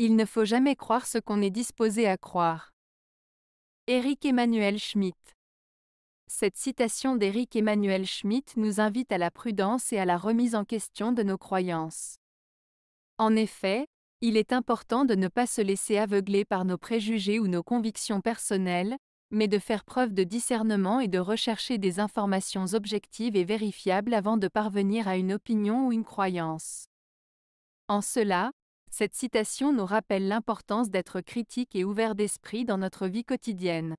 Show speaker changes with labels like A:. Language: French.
A: Il ne faut jamais croire ce qu'on est disposé à croire. Éric Emmanuel Schmitt. Cette citation d'Éric Emmanuel Schmitt nous invite à la prudence et à la remise en question de nos croyances. En effet, il est important de ne pas se laisser aveugler par nos préjugés ou nos convictions personnelles, mais de faire preuve de discernement et de rechercher des informations objectives et vérifiables avant de parvenir à une opinion ou une croyance. En cela, cette citation nous rappelle l'importance d'être critique et ouvert d'esprit dans notre vie quotidienne.